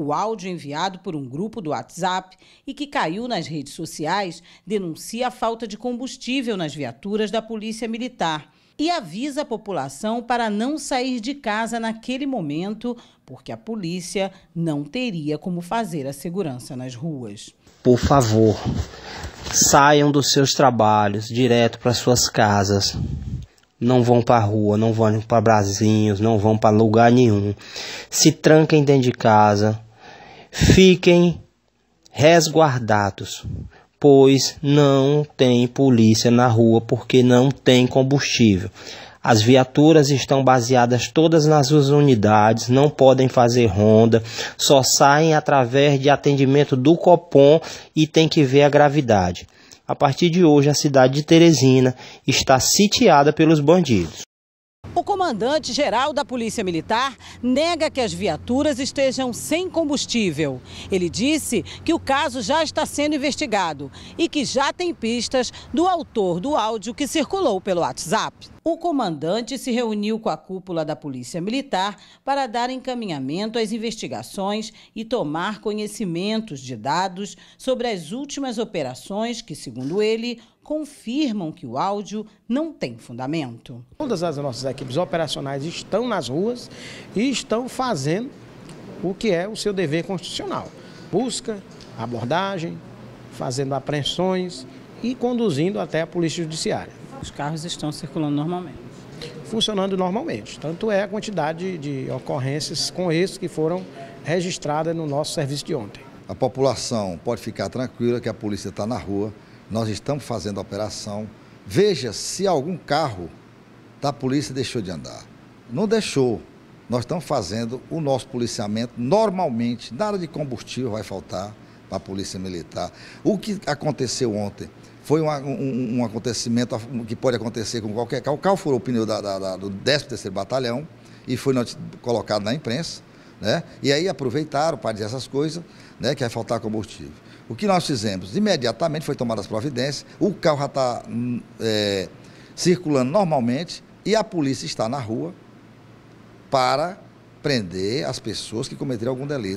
O áudio enviado por um grupo do WhatsApp e que caiu nas redes sociais denuncia a falta de combustível nas viaturas da Polícia Militar e avisa a população para não sair de casa naquele momento, porque a polícia não teria como fazer a segurança nas ruas. Por favor, saiam dos seus trabalhos direto para suas casas. Não vão para a rua, não vão para Brasinhos, não vão para lugar nenhum. Se tranquem dentro de casa fiquem resguardados, pois não tem polícia na rua porque não tem combustível. As viaturas estão baseadas todas nas suas unidades, não podem fazer ronda, só saem através de atendimento do Copom e tem que ver a gravidade. A partir de hoje, a cidade de Teresina está sitiada pelos bandidos. O comandante-geral da Polícia Militar nega que as viaturas estejam sem combustível. Ele disse que o caso já está sendo investigado e que já tem pistas do autor do áudio que circulou pelo WhatsApp o comandante se reuniu com a cúpula da Polícia Militar para dar encaminhamento às investigações e tomar conhecimentos de dados sobre as últimas operações que, segundo ele, confirmam que o áudio não tem fundamento. Todas as nossas equipes operacionais estão nas ruas e estão fazendo o que é o seu dever constitucional: busca, abordagem, fazendo apreensões e conduzindo até a Polícia Judiciária. Os carros estão circulando normalmente. Funcionando normalmente. Tanto é a quantidade de ocorrências com esse que foram registradas no nosso serviço de ontem. A população pode ficar tranquila que a polícia está na rua, nós estamos fazendo a operação. Veja se algum carro da polícia deixou de andar. Não deixou. Nós estamos fazendo o nosso policiamento normalmente, nada de combustível vai faltar para a Polícia Militar. O que aconteceu ontem foi um, um, um acontecimento que pode acontecer com qualquer carro. O carro furou o pneu da, da, da, do 13º Batalhão e foi colocado na imprensa. Né? E aí aproveitaram para dizer essas coisas, né? que vai faltar combustível. O que nós fizemos? Imediatamente foi tomada as providências, o carro já está hum, é, circulando normalmente e a polícia está na rua para prender as pessoas que cometeram algum delito.